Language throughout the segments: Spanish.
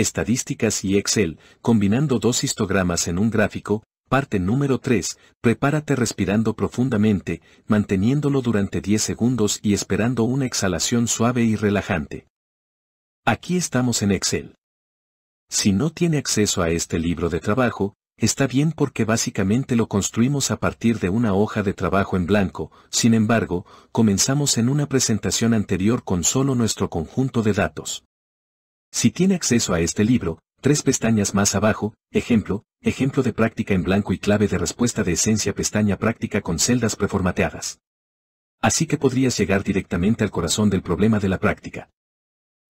estadísticas y Excel, combinando dos histogramas en un gráfico, parte número 3, prepárate respirando profundamente, manteniéndolo durante 10 segundos y esperando una exhalación suave y relajante. Aquí estamos en Excel. Si no tiene acceso a este libro de trabajo, está bien porque básicamente lo construimos a partir de una hoja de trabajo en blanco, sin embargo, comenzamos en una presentación anterior con solo nuestro conjunto de datos. Si tiene acceso a este libro, tres pestañas más abajo, ejemplo, ejemplo de práctica en blanco y clave de respuesta de esencia pestaña práctica con celdas preformateadas. Así que podrías llegar directamente al corazón del problema de la práctica.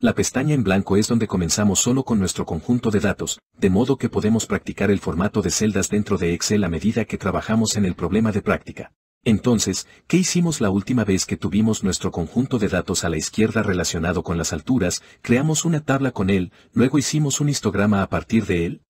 La pestaña en blanco es donde comenzamos solo con nuestro conjunto de datos, de modo que podemos practicar el formato de celdas dentro de Excel a medida que trabajamos en el problema de práctica. Entonces, ¿qué hicimos la última vez que tuvimos nuestro conjunto de datos a la izquierda relacionado con las alturas, creamos una tabla con él, luego hicimos un histograma a partir de él?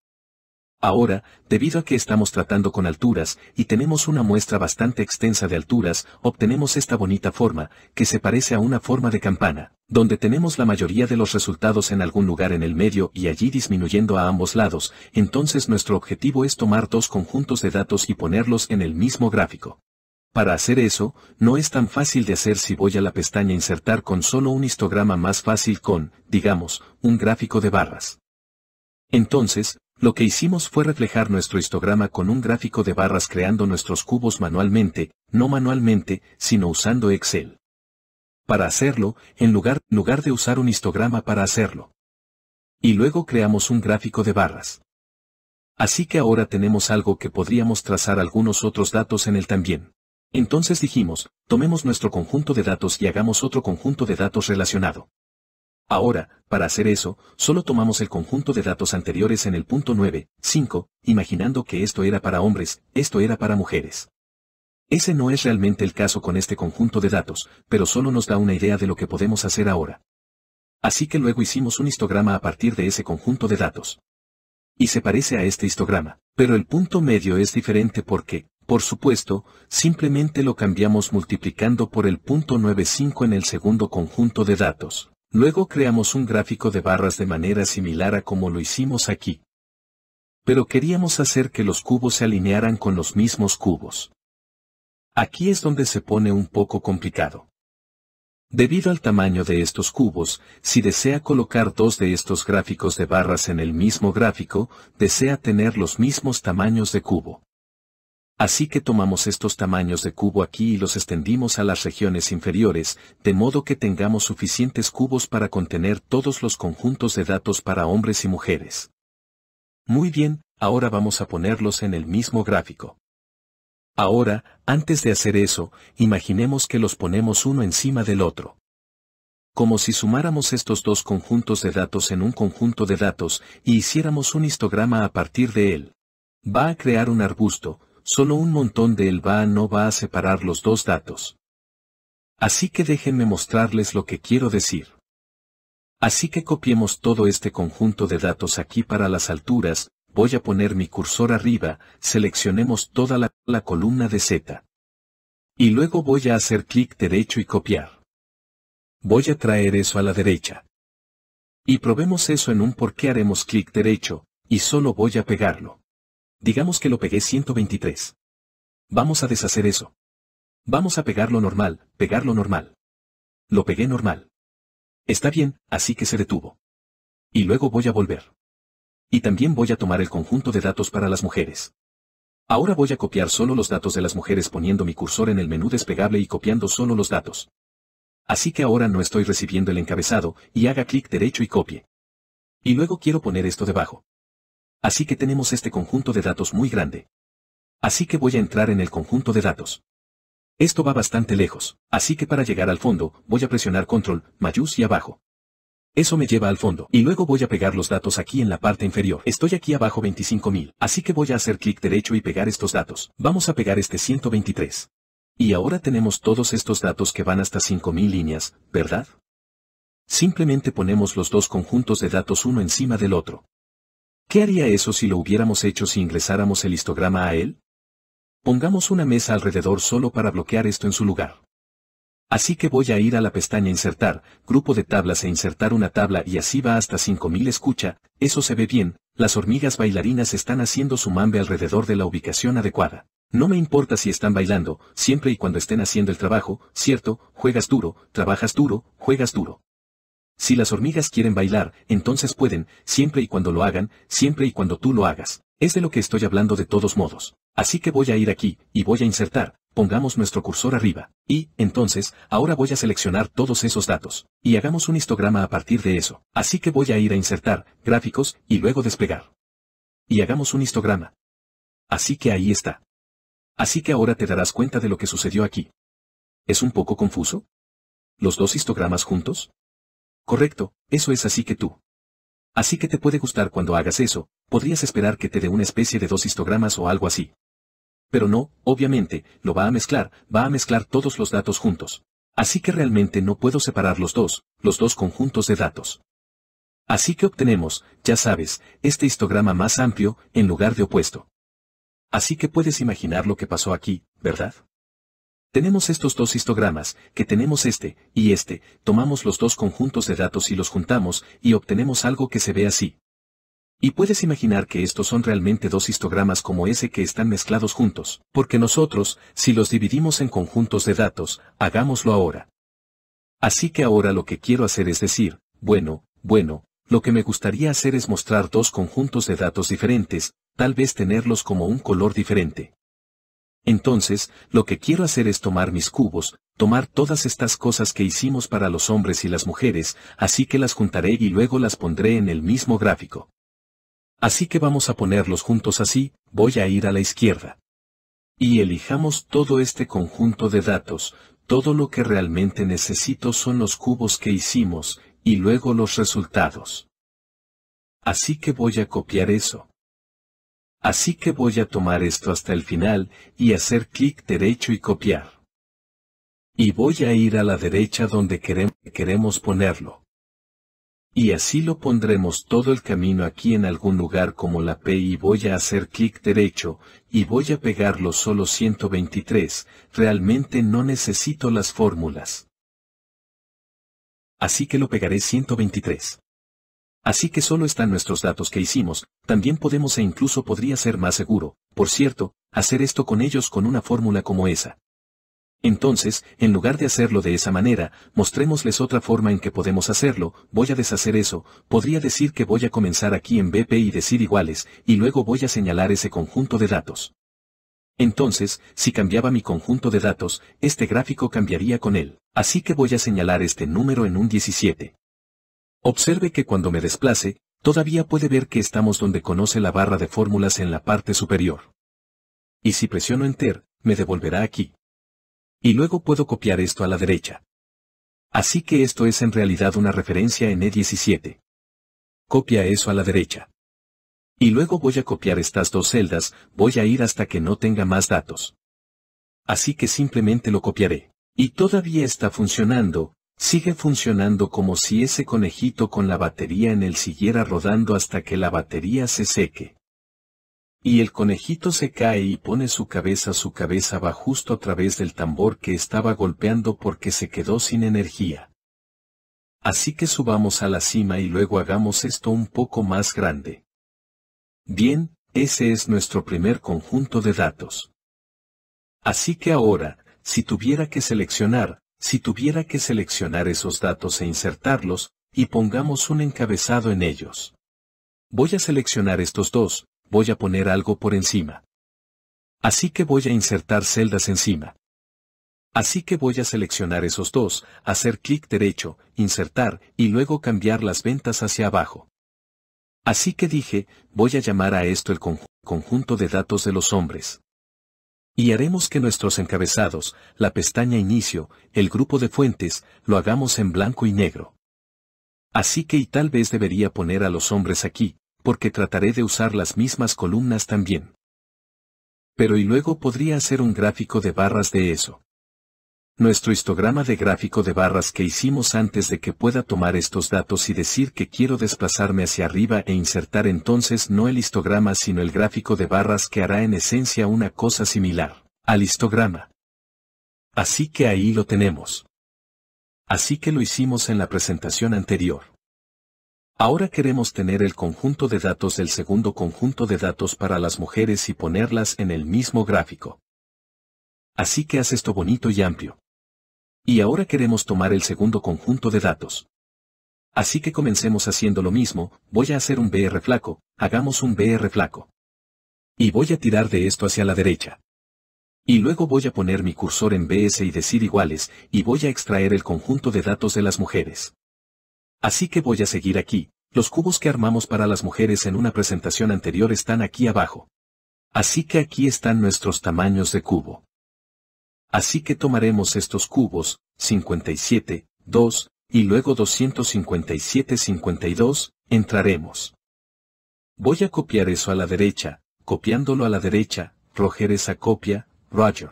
Ahora, debido a que estamos tratando con alturas y tenemos una muestra bastante extensa de alturas, obtenemos esta bonita forma, que se parece a una forma de campana, donde tenemos la mayoría de los resultados en algún lugar en el medio y allí disminuyendo a ambos lados, entonces nuestro objetivo es tomar dos conjuntos de datos y ponerlos en el mismo gráfico. Para hacer eso, no es tan fácil de hacer si voy a la pestaña Insertar con solo un histograma más fácil con, digamos, un gráfico de barras. Entonces, lo que hicimos fue reflejar nuestro histograma con un gráfico de barras creando nuestros cubos manualmente, no manualmente, sino usando Excel. Para hacerlo, en lugar, lugar de usar un histograma para hacerlo. Y luego creamos un gráfico de barras. Así que ahora tenemos algo que podríamos trazar algunos otros datos en él también. Entonces dijimos, tomemos nuestro conjunto de datos y hagamos otro conjunto de datos relacionado. Ahora, para hacer eso, solo tomamos el conjunto de datos anteriores en el punto 9, 5, imaginando que esto era para hombres, esto era para mujeres. Ese no es realmente el caso con este conjunto de datos, pero solo nos da una idea de lo que podemos hacer ahora. Así que luego hicimos un histograma a partir de ese conjunto de datos. Y se parece a este histograma, pero el punto medio es diferente porque, por supuesto, simplemente lo cambiamos multiplicando por el punto 95 en el segundo conjunto de datos. Luego creamos un gráfico de barras de manera similar a como lo hicimos aquí. Pero queríamos hacer que los cubos se alinearan con los mismos cubos. Aquí es donde se pone un poco complicado. Debido al tamaño de estos cubos, si desea colocar dos de estos gráficos de barras en el mismo gráfico, desea tener los mismos tamaños de cubo. Así que tomamos estos tamaños de cubo aquí y los extendimos a las regiones inferiores, de modo que tengamos suficientes cubos para contener todos los conjuntos de datos para hombres y mujeres. Muy bien, ahora vamos a ponerlos en el mismo gráfico. Ahora, antes de hacer eso, imaginemos que los ponemos uno encima del otro. Como si sumáramos estos dos conjuntos de datos en un conjunto de datos y hiciéramos un histograma a partir de él. Va a crear un arbusto, solo un montón de va no va a separar los dos datos. Así que déjenme mostrarles lo que quiero decir. Así que copiemos todo este conjunto de datos aquí para las alturas, voy a poner mi cursor arriba, seleccionemos toda la, la columna de Z. Y luego voy a hacer clic derecho y copiar. Voy a traer eso a la derecha. Y probemos eso en un por qué haremos clic derecho, y solo voy a pegarlo. Digamos que lo pegué 123. Vamos a deshacer eso. Vamos a pegarlo normal, pegarlo normal. Lo pegué normal. Está bien, así que se detuvo. Y luego voy a volver. Y también voy a tomar el conjunto de datos para las mujeres. Ahora voy a copiar solo los datos de las mujeres poniendo mi cursor en el menú despegable y copiando solo los datos. Así que ahora no estoy recibiendo el encabezado, y haga clic derecho y copie. Y luego quiero poner esto debajo. Así que tenemos este conjunto de datos muy grande. Así que voy a entrar en el conjunto de datos. Esto va bastante lejos, así que para llegar al fondo, voy a presionar control, mayús y abajo. Eso me lleva al fondo, y luego voy a pegar los datos aquí en la parte inferior. Estoy aquí abajo 25.000, así que voy a hacer clic derecho y pegar estos datos. Vamos a pegar este 123. Y ahora tenemos todos estos datos que van hasta 5.000 líneas, ¿verdad? Simplemente ponemos los dos conjuntos de datos uno encima del otro. ¿Qué haría eso si lo hubiéramos hecho si ingresáramos el histograma a él? Pongamos una mesa alrededor solo para bloquear esto en su lugar. Así que voy a ir a la pestaña Insertar, Grupo de tablas e insertar una tabla y así va hasta 5000 escucha, eso se ve bien, las hormigas bailarinas están haciendo su mambe alrededor de la ubicación adecuada. No me importa si están bailando, siempre y cuando estén haciendo el trabajo, cierto, juegas duro, trabajas duro, juegas duro. Si las hormigas quieren bailar, entonces pueden, siempre y cuando lo hagan, siempre y cuando tú lo hagas. Es de lo que estoy hablando de todos modos. Así que voy a ir aquí, y voy a insertar, pongamos nuestro cursor arriba. Y, entonces, ahora voy a seleccionar todos esos datos. Y hagamos un histograma a partir de eso. Así que voy a ir a insertar, gráficos, y luego desplegar. Y hagamos un histograma. Así que ahí está. Así que ahora te darás cuenta de lo que sucedió aquí. ¿Es un poco confuso? ¿Los dos histogramas juntos? Correcto, eso es así que tú. Así que te puede gustar cuando hagas eso, podrías esperar que te dé una especie de dos histogramas o algo así. Pero no, obviamente, lo va a mezclar, va a mezclar todos los datos juntos. Así que realmente no puedo separar los dos, los dos conjuntos de datos. Así que obtenemos, ya sabes, este histograma más amplio, en lugar de opuesto. Así que puedes imaginar lo que pasó aquí, ¿verdad? Tenemos estos dos histogramas, que tenemos este, y este, tomamos los dos conjuntos de datos y los juntamos, y obtenemos algo que se ve así. Y puedes imaginar que estos son realmente dos histogramas como ese que están mezclados juntos, porque nosotros, si los dividimos en conjuntos de datos, hagámoslo ahora. Así que ahora lo que quiero hacer es decir, bueno, bueno, lo que me gustaría hacer es mostrar dos conjuntos de datos diferentes, tal vez tenerlos como un color diferente. Entonces, lo que quiero hacer es tomar mis cubos, tomar todas estas cosas que hicimos para los hombres y las mujeres, así que las juntaré y luego las pondré en el mismo gráfico. Así que vamos a ponerlos juntos así, voy a ir a la izquierda. Y elijamos todo este conjunto de datos, todo lo que realmente necesito son los cubos que hicimos, y luego los resultados. Así que voy a copiar eso. Así que voy a tomar esto hasta el final y hacer clic derecho y copiar. Y voy a ir a la derecha donde queremos ponerlo. Y así lo pondremos todo el camino aquí en algún lugar como la P y voy a hacer clic derecho, y voy a pegarlo solo 123, realmente no necesito las fórmulas. Así que lo pegaré 123. Así que solo están nuestros datos que hicimos, también podemos e incluso podría ser más seguro, por cierto, hacer esto con ellos con una fórmula como esa. Entonces, en lugar de hacerlo de esa manera, mostrémosles otra forma en que podemos hacerlo, voy a deshacer eso, podría decir que voy a comenzar aquí en BP y decir iguales, y luego voy a señalar ese conjunto de datos. Entonces, si cambiaba mi conjunto de datos, este gráfico cambiaría con él, así que voy a señalar este número en un 17. Observe que cuando me desplace, todavía puede ver que estamos donde conoce la barra de fórmulas en la parte superior. Y si presiono Enter, me devolverá aquí. Y luego puedo copiar esto a la derecha. Así que esto es en realidad una referencia en E17. Copia eso a la derecha. Y luego voy a copiar estas dos celdas, voy a ir hasta que no tenga más datos. Así que simplemente lo copiaré. Y todavía está funcionando, Sigue funcionando como si ese conejito con la batería en él siguiera rodando hasta que la batería se seque. Y el conejito se cae y pone su cabeza, su cabeza va justo a través del tambor que estaba golpeando porque se quedó sin energía. Así que subamos a la cima y luego hagamos esto un poco más grande. Bien, ese es nuestro primer conjunto de datos. Así que ahora, si tuviera que seleccionar, si tuviera que seleccionar esos datos e insertarlos, y pongamos un encabezado en ellos. Voy a seleccionar estos dos, voy a poner algo por encima. Así que voy a insertar celdas encima. Así que voy a seleccionar esos dos, hacer clic derecho, insertar y luego cambiar las ventas hacia abajo. Así que dije, voy a llamar a esto el conjunto de datos de los hombres y haremos que nuestros encabezados, la pestaña Inicio, el grupo de fuentes, lo hagamos en blanco y negro. Así que y tal vez debería poner a los hombres aquí, porque trataré de usar las mismas columnas también. Pero y luego podría hacer un gráfico de barras de eso nuestro histograma de gráfico de barras que hicimos antes de que pueda tomar estos datos y decir que quiero desplazarme hacia arriba e insertar entonces no el histograma sino el gráfico de barras que hará en esencia una cosa similar al histograma. Así que ahí lo tenemos. Así que lo hicimos en la presentación anterior. Ahora queremos tener el conjunto de datos del segundo conjunto de datos para las mujeres y ponerlas en el mismo gráfico. Así que haz esto bonito y amplio. Y ahora queremos tomar el segundo conjunto de datos. Así que comencemos haciendo lo mismo, voy a hacer un BR flaco, hagamos un BR flaco. Y voy a tirar de esto hacia la derecha. Y luego voy a poner mi cursor en BS y decir iguales, y voy a extraer el conjunto de datos de las mujeres. Así que voy a seguir aquí, los cubos que armamos para las mujeres en una presentación anterior están aquí abajo. Así que aquí están nuestros tamaños de cubo. Así que tomaremos estos cubos, 57, 2, y luego 257, 52, entraremos. Voy a copiar eso a la derecha, copiándolo a la derecha, Roger esa copia, Roger.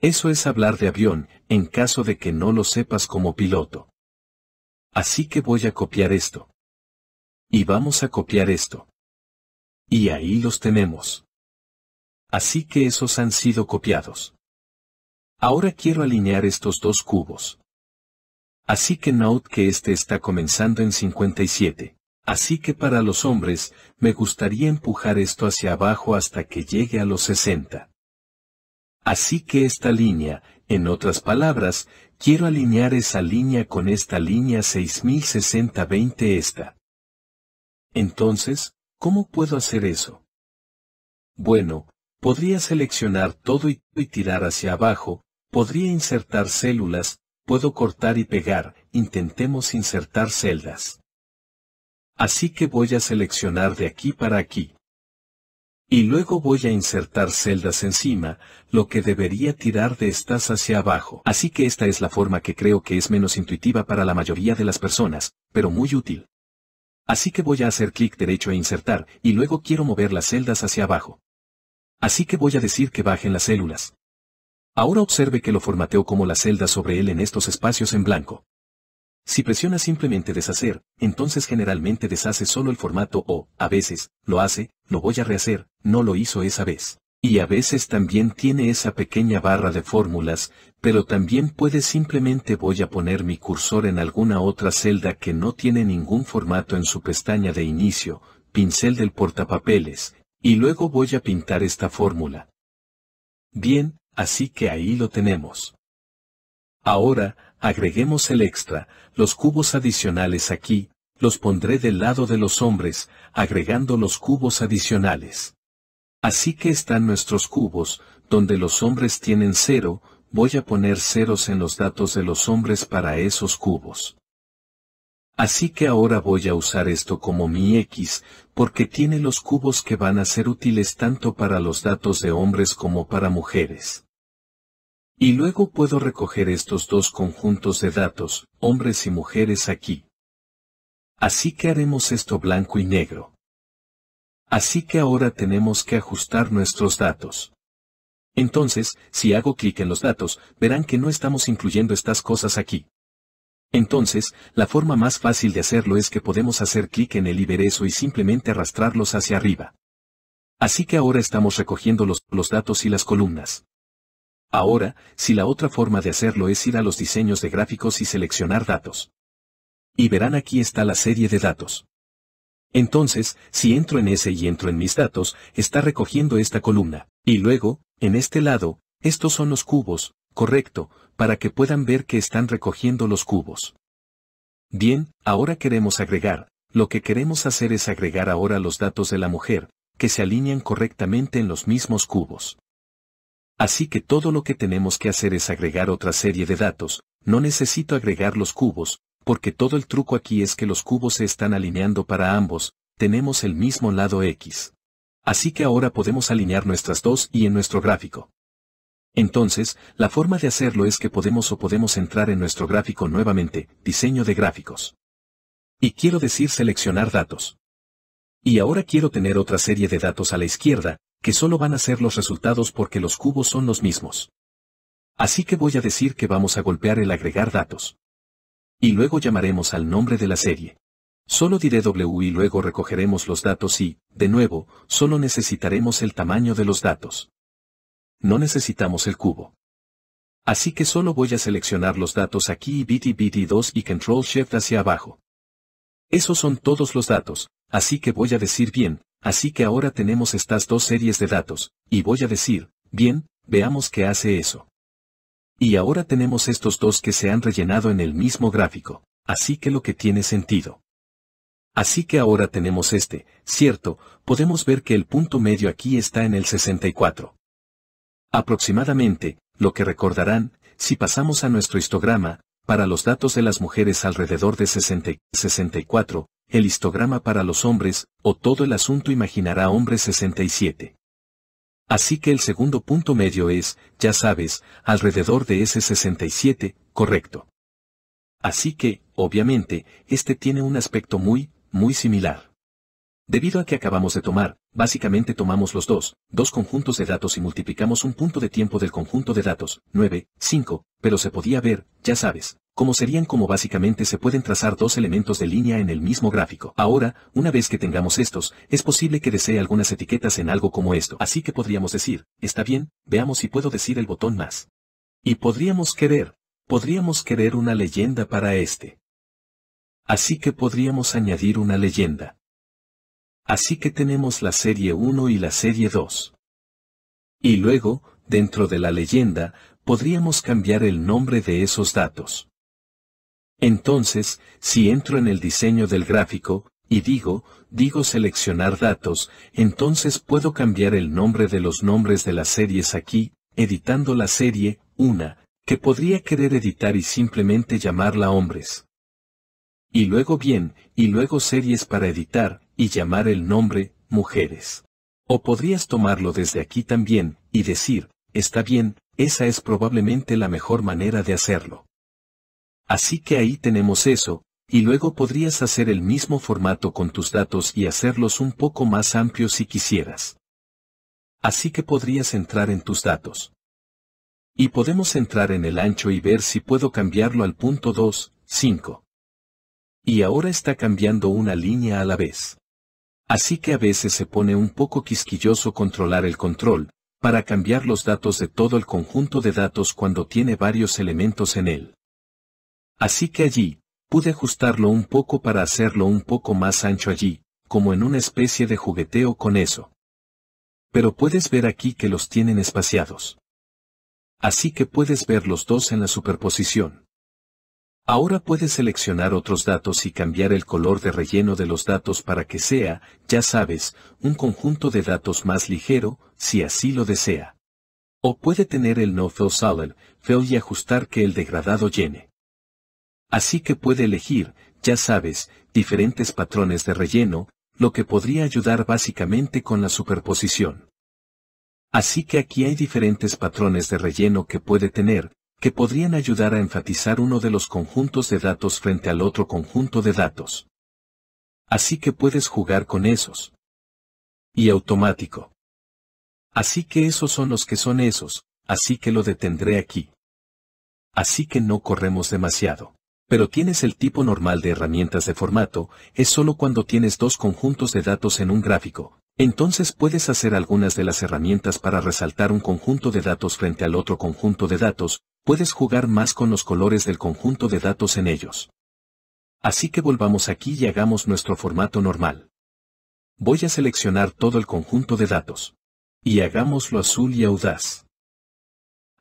Eso es hablar de avión, en caso de que no lo sepas como piloto. Así que voy a copiar esto. Y vamos a copiar esto. Y ahí los tenemos. Así que esos han sido copiados. Ahora quiero alinear estos dos cubos. Así que note que este está comenzando en 57. Así que para los hombres, me gustaría empujar esto hacia abajo hasta que llegue a los 60. Así que esta línea, en otras palabras, quiero alinear esa línea con esta línea 606020 esta. Entonces, ¿cómo puedo hacer eso? Bueno, podría seleccionar todo y tirar hacia abajo, Podría insertar células, puedo cortar y pegar, intentemos insertar celdas. Así que voy a seleccionar de aquí para aquí. Y luego voy a insertar celdas encima, lo que debería tirar de estas hacia abajo. Así que esta es la forma que creo que es menos intuitiva para la mayoría de las personas, pero muy útil. Así que voy a hacer clic derecho e insertar, y luego quiero mover las celdas hacia abajo. Así que voy a decir que bajen las células. Ahora observe que lo formateo como la celda sobre él en estos espacios en blanco. Si presiona simplemente deshacer, entonces generalmente deshace solo el formato o, a veces, lo hace, lo voy a rehacer, no lo hizo esa vez. Y a veces también tiene esa pequeña barra de fórmulas, pero también puede simplemente voy a poner mi cursor en alguna otra celda que no tiene ningún formato en su pestaña de inicio, pincel del portapapeles, y luego voy a pintar esta fórmula. Bien, así que ahí lo tenemos. Ahora, agreguemos el extra, los cubos adicionales aquí, los pondré del lado de los hombres, agregando los cubos adicionales. Así que están nuestros cubos, donde los hombres tienen cero, voy a poner ceros en los datos de los hombres para esos cubos. Así que ahora voy a usar esto como mi X, porque tiene los cubos que van a ser útiles tanto para los datos de hombres como para mujeres. Y luego puedo recoger estos dos conjuntos de datos, hombres y mujeres aquí. Así que haremos esto blanco y negro. Así que ahora tenemos que ajustar nuestros datos. Entonces, si hago clic en los datos, verán que no estamos incluyendo estas cosas aquí. Entonces, la forma más fácil de hacerlo es que podemos hacer clic en el ibereso y simplemente arrastrarlos hacia arriba. Así que ahora estamos recogiendo los, los datos y las columnas. Ahora, si la otra forma de hacerlo es ir a los diseños de gráficos y seleccionar datos. Y verán aquí está la serie de datos. Entonces, si entro en ese y entro en mis datos, está recogiendo esta columna. Y luego, en este lado, estos son los cubos, correcto, para que puedan ver que están recogiendo los cubos. Bien, ahora queremos agregar, lo que queremos hacer es agregar ahora los datos de la mujer, que se alinean correctamente en los mismos cubos. Así que todo lo que tenemos que hacer es agregar otra serie de datos, no necesito agregar los cubos, porque todo el truco aquí es que los cubos se están alineando para ambos, tenemos el mismo lado X. Así que ahora podemos alinear nuestras dos y en nuestro gráfico. Entonces, la forma de hacerlo es que podemos o podemos entrar en nuestro gráfico nuevamente, diseño de gráficos. Y quiero decir seleccionar datos. Y ahora quiero tener otra serie de datos a la izquierda, que solo van a ser los resultados porque los cubos son los mismos. Así que voy a decir que vamos a golpear el agregar datos. Y luego llamaremos al nombre de la serie. Solo diré W y luego recogeremos los datos y, de nuevo, solo necesitaremos el tamaño de los datos. No necesitamos el cubo. Así que solo voy a seleccionar los datos aquí y BTBT2 y Control Shift hacia abajo. Esos son todos los datos, Así que voy a decir bien, así que ahora tenemos estas dos series de datos, y voy a decir, bien, veamos qué hace eso. Y ahora tenemos estos dos que se han rellenado en el mismo gráfico, así que lo que tiene sentido. Así que ahora tenemos este, cierto, podemos ver que el punto medio aquí está en el 64. Aproximadamente, lo que recordarán, si pasamos a nuestro histograma, para los datos de las mujeres alrededor de 60 64, el histograma para los hombres, o todo el asunto imaginará hombre 67. Así que el segundo punto medio es, ya sabes, alrededor de ese 67, correcto. Así que, obviamente, este tiene un aspecto muy, muy similar. Debido a que acabamos de tomar, básicamente tomamos los dos, dos conjuntos de datos y multiplicamos un punto de tiempo del conjunto de datos, 9, 5, pero se podía ver, ya sabes, como serían como básicamente se pueden trazar dos elementos de línea en el mismo gráfico. Ahora, una vez que tengamos estos, es posible que desee algunas etiquetas en algo como esto. Así que podríamos decir, está bien, veamos si puedo decir el botón más. Y podríamos querer, podríamos querer una leyenda para este. Así que podríamos añadir una leyenda. Así que tenemos la serie 1 y la serie 2. Y luego, dentro de la leyenda, podríamos cambiar el nombre de esos datos. Entonces, si entro en el diseño del gráfico, y digo, digo seleccionar datos, entonces puedo cambiar el nombre de los nombres de las series aquí, editando la serie, una, que podría querer editar y simplemente llamarla hombres. Y luego bien, y luego series para editar, y llamar el nombre, mujeres. O podrías tomarlo desde aquí también, y decir, está bien, esa es probablemente la mejor manera de hacerlo. Así que ahí tenemos eso, y luego podrías hacer el mismo formato con tus datos y hacerlos un poco más amplios si quisieras. Así que podrías entrar en tus datos. Y podemos entrar en el ancho y ver si puedo cambiarlo al punto 2, 5. Y ahora está cambiando una línea a la vez. Así que a veces se pone un poco quisquilloso controlar el control, para cambiar los datos de todo el conjunto de datos cuando tiene varios elementos en él. Así que allí, pude ajustarlo un poco para hacerlo un poco más ancho allí, como en una especie de jugueteo con eso. Pero puedes ver aquí que los tienen espaciados. Así que puedes ver los dos en la superposición. Ahora puedes seleccionar otros datos y cambiar el color de relleno de los datos para que sea, ya sabes, un conjunto de datos más ligero, si así lo desea. O puede tener el no fill solid, fill y ajustar que el degradado llene. Así que puede elegir, ya sabes, diferentes patrones de relleno, lo que podría ayudar básicamente con la superposición. Así que aquí hay diferentes patrones de relleno que puede tener, que podrían ayudar a enfatizar uno de los conjuntos de datos frente al otro conjunto de datos. Así que puedes jugar con esos. Y automático. Así que esos son los que son esos, así que lo detendré aquí. Así que no corremos demasiado pero tienes el tipo normal de herramientas de formato, es solo cuando tienes dos conjuntos de datos en un gráfico. Entonces puedes hacer algunas de las herramientas para resaltar un conjunto de datos frente al otro conjunto de datos, puedes jugar más con los colores del conjunto de datos en ellos. Así que volvamos aquí y hagamos nuestro formato normal. Voy a seleccionar todo el conjunto de datos. Y hagámoslo azul y audaz.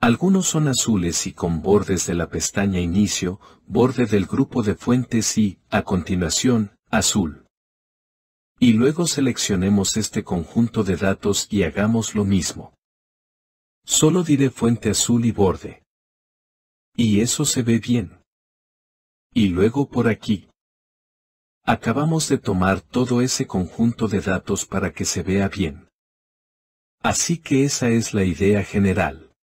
Algunos son azules y con bordes de la pestaña Inicio, borde del grupo de fuentes y, a continuación, azul. Y luego seleccionemos este conjunto de datos y hagamos lo mismo. Solo diré fuente azul y borde. Y eso se ve bien. Y luego por aquí. Acabamos de tomar todo ese conjunto de datos para que se vea bien. Así que esa es la idea general.